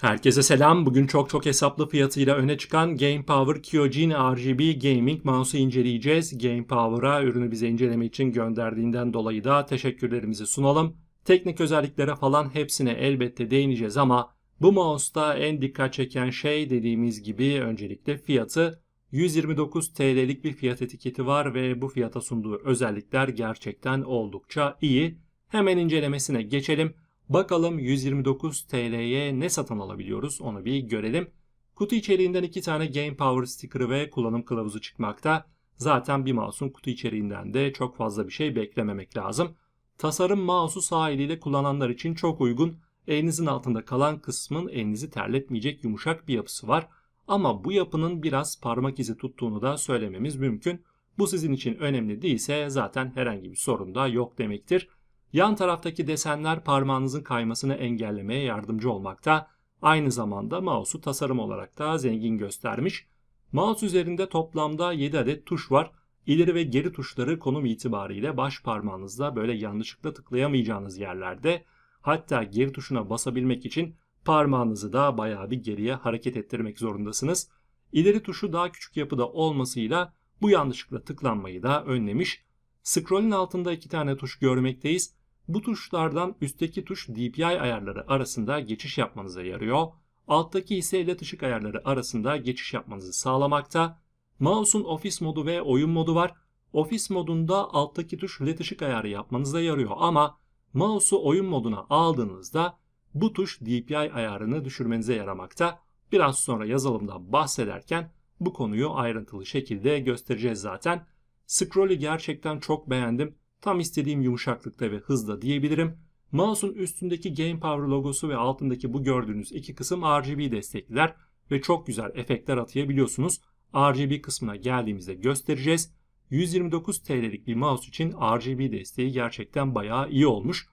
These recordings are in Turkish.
Herkese selam. Bugün çok çok hesaplı fiyatıyla öne çıkan Game Power Kyojin RGB Gaming mouse'u inceleyeceğiz. Game Power'a ürünü bize inceleme için gönderdiğinden dolayı da teşekkürlerimizi sunalım. Teknik özelliklere falan hepsine elbette değineceğiz ama bu mouse'da en dikkat çeken şey dediğimiz gibi öncelikle fiyatı 129 TL'lik bir fiyat etiketi var ve bu fiyata sunduğu özellikler gerçekten oldukça iyi. Hemen incelemesine geçelim. Bakalım 129 TL'ye ne satın alabiliyoruz onu bir görelim. Kutu içeriğinden 2 tane Game Power sticker ve kullanım kılavuzu çıkmakta. Zaten bir mouse'un kutu içeriğinden de çok fazla bir şey beklememek lazım. Tasarım mouse'u sağ eliyle kullananlar için çok uygun. Elinizin altında kalan kısmın elinizi terletmeyecek yumuşak bir yapısı var. Ama bu yapının biraz parmak izi tuttuğunu da söylememiz mümkün. Bu sizin için önemli değilse zaten herhangi bir sorun da yok demektir. Yan taraftaki desenler parmağınızın kaymasını engellemeye yardımcı olmakta. Aynı zamanda mouse'u tasarım olarak da zengin göstermiş. Mouse üzerinde toplamda 7 adet tuş var. İleri ve geri tuşları konum itibariyle baş parmağınızda böyle yanlışlıkla tıklayamayacağınız yerlerde. Hatta geri tuşuna basabilmek için parmağınızı da bayağı bir geriye hareket ettirmek zorundasınız. İleri tuşu daha küçük yapıda olmasıyla bu yanlışlıkla tıklanmayı da önlemiş. Scroll'ün altında iki tane tuş görmekteyiz. Bu tuşlardan üstteki tuş DPI ayarları arasında geçiş yapmanıza yarıyor. Alttaki ise led ışık ayarları arasında geçiş yapmanızı sağlamakta. Mouse'un ofis modu ve oyun modu var. Ofis modunda alttaki tuş led ışık ayarı yapmanıza yarıyor ama mouse'u oyun moduna aldığınızda bu tuş DPI ayarını düşürmenize yaramakta. Biraz sonra yazılımdan bahsederken bu konuyu ayrıntılı şekilde göstereceğiz zaten. Scroll'i gerçekten çok beğendim. Tam istediğim yumuşaklıkta ve hızda diyebilirim. Mouse'un üstündeki Game Power logosu ve altındaki bu gördüğünüz iki kısım RGB destekler ve çok güzel efektler atayabiliyorsunuz. RGB kısmına geldiğimizde göstereceğiz. 129 TL'lik bir mouse için RGB desteği gerçekten bayağı iyi olmuş.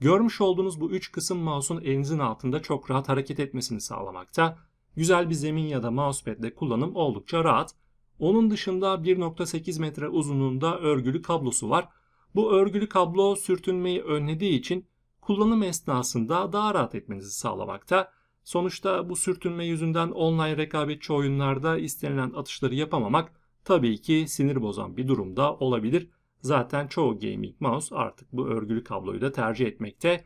Görmüş olduğunuz bu 3 kısım mouse'un elinizin altında çok rahat hareket etmesini sağlamakta. Güzel bir zemin ya da mousepad'de kullanım oldukça rahat. Onun dışında 1.8 metre uzunluğunda örgülü kablosu var. Bu örgülü kablo sürtünmeyi önlediği için kullanım esnasında daha rahat etmenizi sağlamakta. Sonuçta bu sürtünme yüzünden online rekabetçi oyunlarda istenilen atışları yapamamak tabii ki sinir bozan bir durumda olabilir. Zaten çoğu gaming mouse artık bu örgülü kabloyu da tercih etmekte.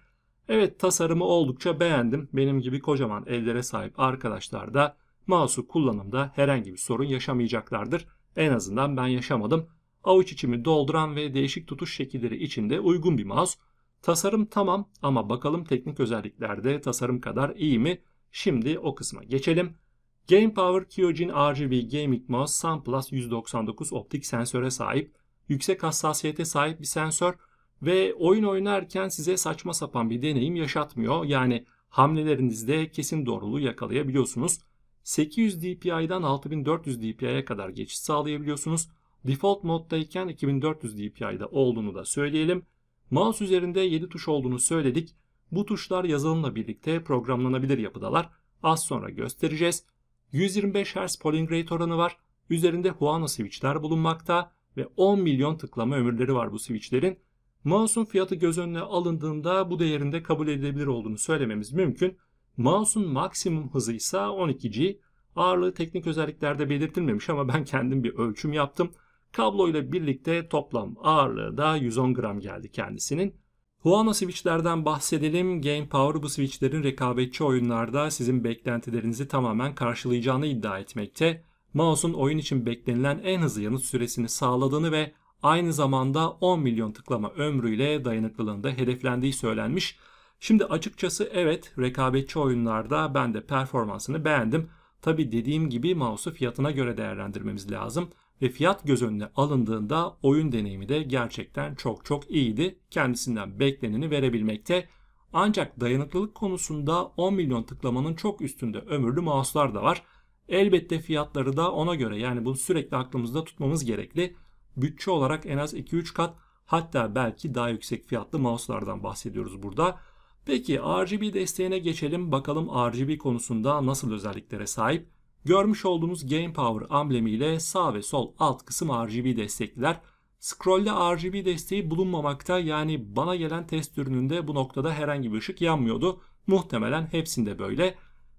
Evet tasarımı oldukça beğendim. Benim gibi kocaman ellere sahip arkadaşlar da mouse'u kullanımda herhangi bir sorun yaşamayacaklardır. En azından ben yaşamadım avuç içimi dolduran ve değişik tutuş şekilleri içinde uygun bir mouse. Tasarım tamam ama bakalım teknik özelliklerde tasarım kadar iyi mi? Şimdi o kısma geçelim. Game Power Kyojin RGB Gaming Mouse Plus 199 optik sensöre sahip. Yüksek hassasiyete sahip bir sensör ve oyun oynarken size saçma sapan bir deneyim yaşatmıyor. Yani hamlelerinizde kesin doğruluğu yakalayabiliyorsunuz. 800 dpi'den 6400 dpi'ye kadar geçiş sağlayabiliyorsunuz. Default moddayken 2400 dpi'de olduğunu da söyleyelim. Mouse üzerinde 7 tuş olduğunu söyledik. Bu tuşlar yazılımla birlikte programlanabilir yapıdalar. Az sonra göstereceğiz. 125 Hz polling rate oranı var. Üzerinde Huano switchler bulunmakta ve 10 milyon tıklama ömürleri var bu switchlerin. Mouse'un fiyatı göz önüne alındığında bu değerinde kabul edilebilir olduğunu söylememiz mümkün. Mouse'un maksimum hızı ise 12G. Ağırlığı teknik özelliklerde belirtilmemiş ama ben kendim bir ölçüm yaptım. Kablo ile birlikte toplam ağırlığı da 110 gram geldi kendisinin. Huano switchlerden bahsedelim. Game Power bu switchlerin rekabetçi oyunlarda sizin beklentilerinizi tamamen karşılayacağını iddia etmekte. Mouse'un oyun için beklenilen en hızlı yanıt süresini sağladığını ve aynı zamanda 10 milyon tıklama ömrüyle dayanıklılığında hedeflendiği söylenmiş. Şimdi açıkçası evet rekabetçi oyunlarda ben de performansını beğendim. Tabi dediğim gibi mouse'u fiyatına göre değerlendirmemiz lazım ve fiyat göz önüne alındığında oyun deneyimi de gerçekten çok çok iyiydi. Kendisinden bekleneni verebilmekte. Ancak dayanıklılık konusunda 10 milyon tıklamanın çok üstünde ömürlü mouse'lar da var. Elbette fiyatları da ona göre yani bunu sürekli aklımızda tutmamız gerekli. Bütçe olarak en az 2-3 kat hatta belki daha yüksek fiyatlı mouse'lardan bahsediyoruz burada. Peki RGB desteğine geçelim bakalım RGB konusunda nasıl özelliklere sahip. Görmüş olduğunuz Game Power amblemi ile sağ ve sol alt kısım RGB destekliler. Scroll'de RGB desteği bulunmamakta yani bana gelen test ürününde bu noktada herhangi bir ışık yanmıyordu. Muhtemelen hepsinde böyle.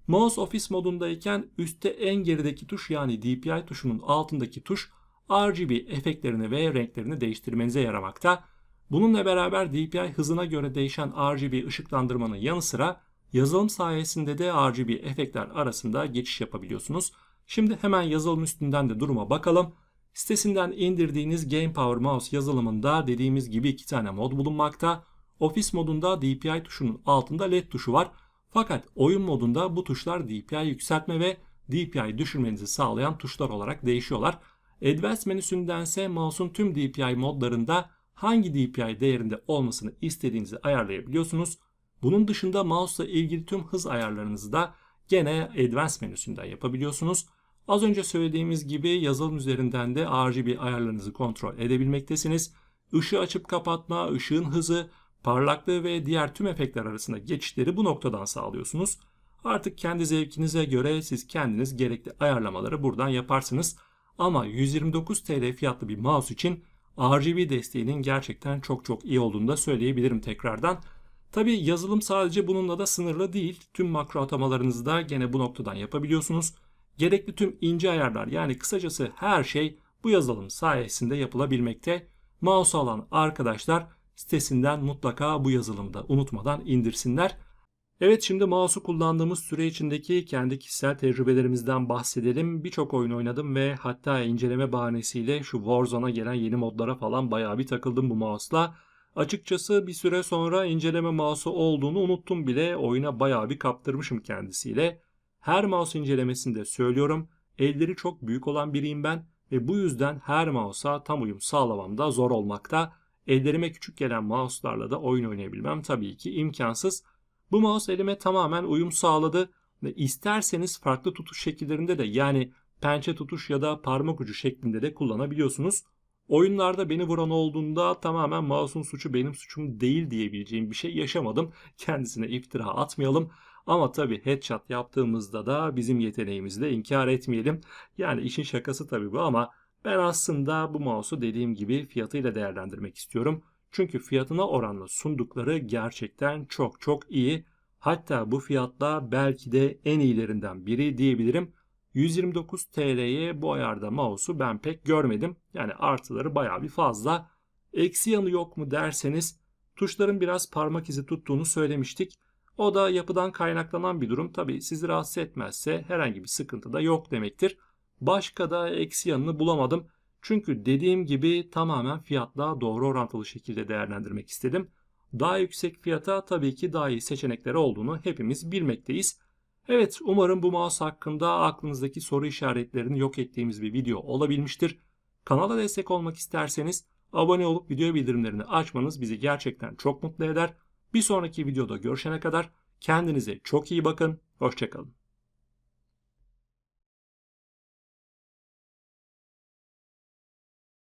Mouse Office modundayken üstte en gerideki tuş yani DPI tuşunun altındaki tuş RGB efektlerini ve renklerini değiştirmenize yaramakta. Bununla beraber DPI hızına göre değişen RGB ışıklandırmanın yanı sıra Yazılım sayesinde de RGB efektler arasında geçiş yapabiliyorsunuz. Şimdi hemen yazılım üstünden de duruma bakalım. Sitesinden indirdiğiniz Game Power Mouse yazılımında dediğimiz gibi iki tane mod bulunmakta. Office modunda DPI tuşunun altında LED tuşu var. Fakat oyun modunda bu tuşlar DPI yükseltme ve DPI düşürmenizi sağlayan tuşlar olarak değişiyorlar. Advanced menüsündense mouse'un tüm DPI modlarında hangi DPI değerinde olmasını istediğinizi ayarlayabiliyorsunuz. Bunun dışında mouse ilgili tüm hız ayarlarınızı da gene Advanced menüsünden yapabiliyorsunuz. Az önce söylediğimiz gibi yazılım üzerinden de RGB ayarlarınızı kontrol edebilmektesiniz. Işığı açıp kapatma, ışığın hızı, parlaklığı ve diğer tüm efektler arasında geçişleri bu noktadan sağlıyorsunuz. Artık kendi zevkinize göre siz kendiniz gerekli ayarlamaları buradan yaparsınız. Ama 129 TL fiyatlı bir mouse için RGB desteğinin gerçekten çok çok iyi olduğunu da söyleyebilirim tekrardan. Tabi yazılım sadece bununla da sınırlı değil. Tüm makro atamalarınızı da gene bu noktadan yapabiliyorsunuz. Gerekli tüm ince ayarlar yani kısacası her şey bu yazılım sayesinde yapılabilmekte. Mouse alan arkadaşlar sitesinden mutlaka bu yazılımı da unutmadan indirsinler. Evet şimdi mouse'u kullandığımız süre içindeki kendi kişisel tecrübelerimizden bahsedelim. Birçok oyun oynadım ve hatta inceleme bahanesiyle şu Warzone'a gelen yeni modlara falan bayağı bir takıldım bu mouse'la. Açıkçası bir süre sonra inceleme mouse'u olduğunu unuttum bile oyuna bayağı bir kaptırmışım kendisiyle. Her mouse incelemesinde söylüyorum. Elleri çok büyük olan biriyim ben ve bu yüzden her mouse'a tam uyum sağlamam da zor olmakta. Ellerime küçük gelen mouse'larla da oyun oynayabilmem tabii ki imkansız. Bu mouse elime tamamen uyum sağladı ve isterseniz farklı tutuş şekillerinde de yani pençe tutuş ya da parmak ucu şeklinde de kullanabiliyorsunuz. Oyunlarda beni vuran olduğunda tamamen masum suçu benim suçum değil diyebileceğim bir şey yaşamadım. Kendisine iftira atmayalım. Ama tabii headshot yaptığımızda da bizim yeteneğimizi de inkar etmeyelim. Yani işin şakası tabii bu ama ben aslında bu mouse'u dediğim gibi fiyatıyla değerlendirmek istiyorum. Çünkü fiyatına oranla sundukları gerçekten çok çok iyi. Hatta bu fiyatla belki de en iyilerinden biri diyebilirim. 129 TL'ye bu ayarda mouse'u ben pek görmedim. Yani artıları baya bir fazla. Eksi yanı yok mu derseniz tuşların biraz parmak izi tuttuğunu söylemiştik. O da yapıdan kaynaklanan bir durum. Tabi sizi rahatsız etmezse herhangi bir sıkıntı da yok demektir. Başka da eksi yanını bulamadım. Çünkü dediğim gibi tamamen fiyatla doğru orantılı şekilde değerlendirmek istedim. Daha yüksek fiyata tabii ki daha iyi seçenekleri olduğunu hepimiz bilmekteyiz. Evet umarım bu mouse hakkında aklınızdaki soru işaretlerini yok ettiğimiz bir video olabilmiştir. Kanala destek olmak isterseniz abone olup video bildirimlerini açmanız bizi gerçekten çok mutlu eder. Bir sonraki videoda görüşene kadar kendinize çok iyi bakın. Hoşçakalın.